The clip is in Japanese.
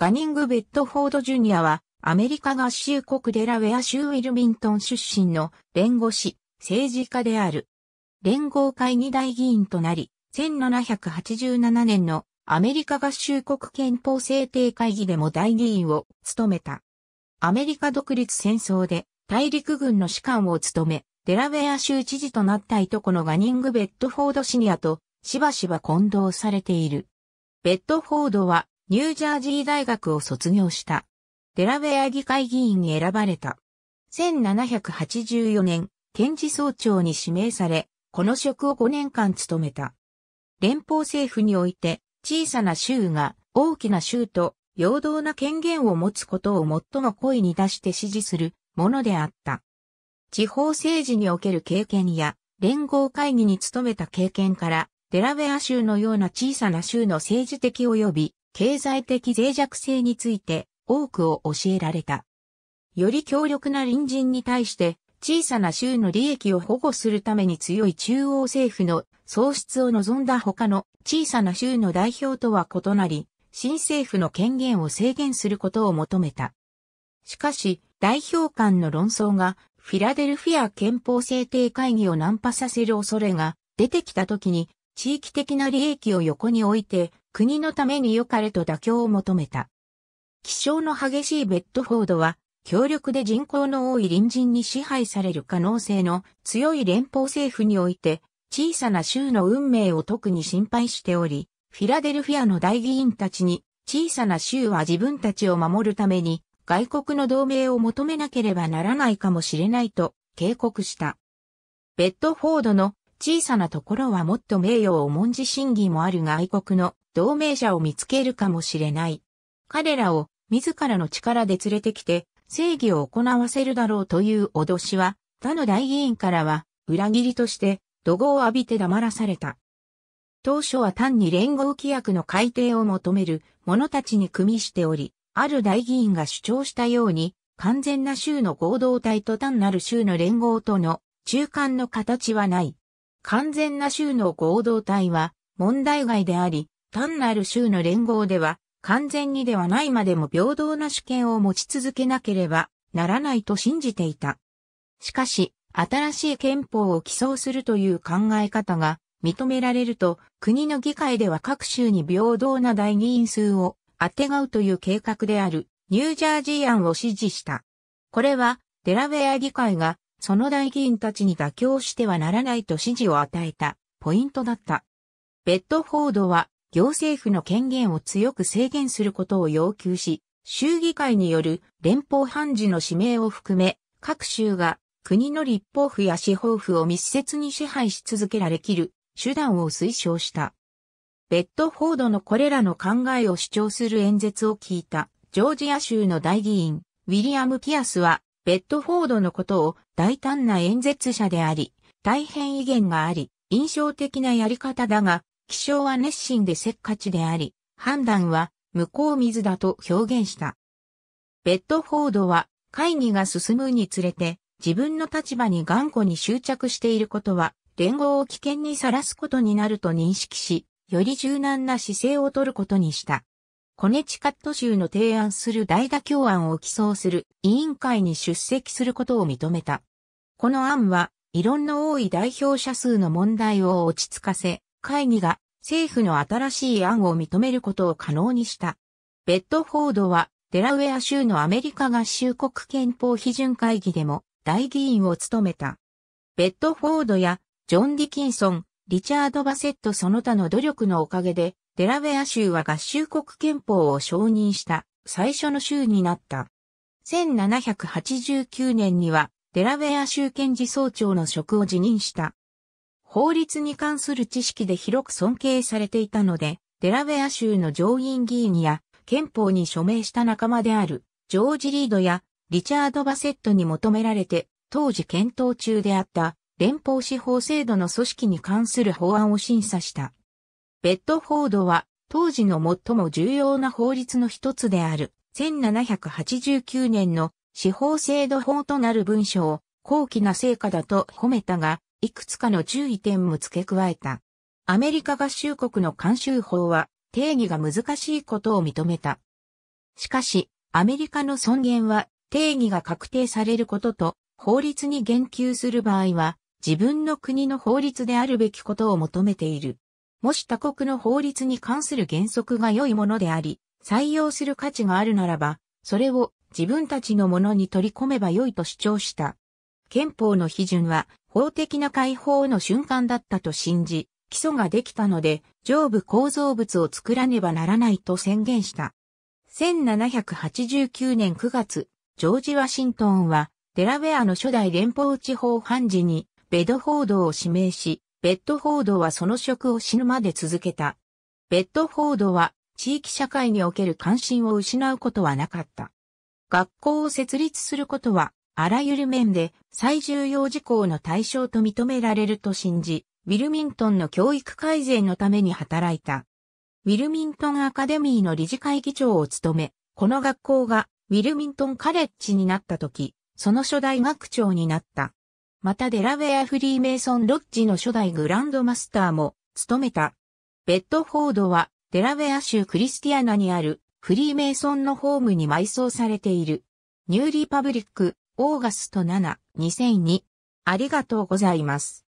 ガニング・ベッドフォード・ジュニアは、アメリカ合衆国デラウェア州ウィルミントン出身の弁護士、政治家である。連合会議大議員となり、1787年のアメリカ合衆国憲法制定会議でも大議員を務めた。アメリカ独立戦争で大陸軍の士官を務め、デラウェア州知事となったいとこのガニング・ベッドフォードシニアとしばしば混同されている。ベッドフォードはニュージャージー大学を卒業した。デラウェア議会議員に選ばれた。1784年、検事総長に指名され、この職を5年間務めた。連邦政府において、小さな州が大きな州と陽動な権限を持つことを最も声に出して支持するものであった。地方政治における経験や連合会議に努めた経験から、デラウェア州のような小さな州の政治的及び経済的脆弱性について多くを教えられた。より強力な隣人に対して小さな州の利益を保護するために強い中央政府の創出を望んだ他の小さな州の代表とは異なり、新政府の権限を制限することを求めた。しかし、代表間の論争がフィラデルフィア憲法制定会議を難破させる恐れが出てきた時に地域的な利益を横に置いて国のために良かれと妥協を求めた。気象の激しいベッドフォードは、強力で人口の多い隣人に支配される可能性の強い連邦政府において、小さな州の運命を特に心配しており、フィラデルフィアの大議員たちに、小さな州は自分たちを守るために、外国の同盟を求めなければならないかもしれないと警告した。ベッドフォードの小さなところはもっと名誉を重んじ審議もある外国の同盟者を見つけるかもしれない。彼らを自らの力で連れてきて正義を行わせるだろうという脅しは他の大議員からは裏切りとして怒号を浴びて黙らされた。当初は単に連合規約の改定を求める者たちに組みしており、ある大議員が主張したように、完全な州の合同体と単なる州の連合との中間の形はない。完全な州の合同体は問題外であり、単なる州の連合では、完全にではないまでも平等な主権を持ち続けなければならないと信じていた。しかし、新しい憲法を起草するという考え方が認められると、国の議会では各州に平等な代議員数をあてがうという計画であるニュージャージー案を支持した。これはデラウェア議会がその代議員たちに妥協してはならないと指示を与えたポイントだった。ベッドフォードは行政府の権限を強く制限することを要求し、州議会による連邦判事の指名を含め、各州が国の立法府や司法府を密接に支配し続けられきる手段を推奨した。ベッドフォードのこれらの考えを主張する演説を聞いたジョージア州の大議員、ウィリアム・ピアスは、ベッドフォードのことを大胆な演説者であり、大変威厳があり、印象的なやり方だが、気象は熱心でせっかちであり、判断は向こう水だと表現した。ベッドフォードは会議が進むにつれて自分の立場に頑固に執着していることは連合を危険にさらすことになると認識し、より柔軟な姿勢をとることにした。コネチカット州の提案する大妥協案を起草する委員会に出席することを認めた。この案は、異論の多い代表者数の問題を落ち着かせ、会議が政府の新しい案を認めることを可能にした。ベッドフォードはデラウェア州のアメリカ合衆国憲法批准会議でも大議員を務めた。ベッドフォードやジョン・ディキンソン、リチャード・バセットその他の努力のおかげで、デラウェア州は合衆国憲法を承認した最初の州になった。1789年にはデラウェア州検事総長の職を辞任した。法律に関する知識で広く尊敬されていたので、デラウェア州の上院議員や憲法に署名した仲間であるジョージ・リードやリチャード・バセットに求められて当時検討中であった連邦司法制度の組織に関する法案を審査した。ベッドフォードは当時の最も重要な法律の一つである1789年の司法制度法となる文書を高貴な成果だと褒めたが、いくつかの注意点も付け加えた。アメリカ合衆国の監修法は定義が難しいことを認めた。しかし、アメリカの尊厳は定義が確定されることと法律に言及する場合は自分の国の法律であるべきことを求めている。もし他国の法律に関する原則が良いものであり、採用する価値があるならば、それを自分たちのものに取り込めば良いと主張した。憲法の批准は法的な解放の瞬間だったと信じ、基礎ができたので上部構造物を作らねばならないと宣言した。1789年9月、ジョージ・ワシントンはデラウェアの初代連邦地方判事にベッドフォードを指名し、ベッドフォードはその職を死ぬまで続けた。ベッドフォードは地域社会における関心を失うことはなかった。学校を設立することはあらゆる面で最重要事項の対象と認められると信じ、ウィルミントンの教育改善のために働いた。ウィルミントンアカデミーの理事会議長を務め、この学校がウィルミントンカレッジになった時、その初代学長になった。またデラウェアフリーメイソンロッジの初代グランドマスターも務めた。ベッドフォードはデラウェア州クリスティアナにあるフリーメイソンのホームに埋葬されている。ニューリパブリックオーガスト7、2002。ありがとうございます。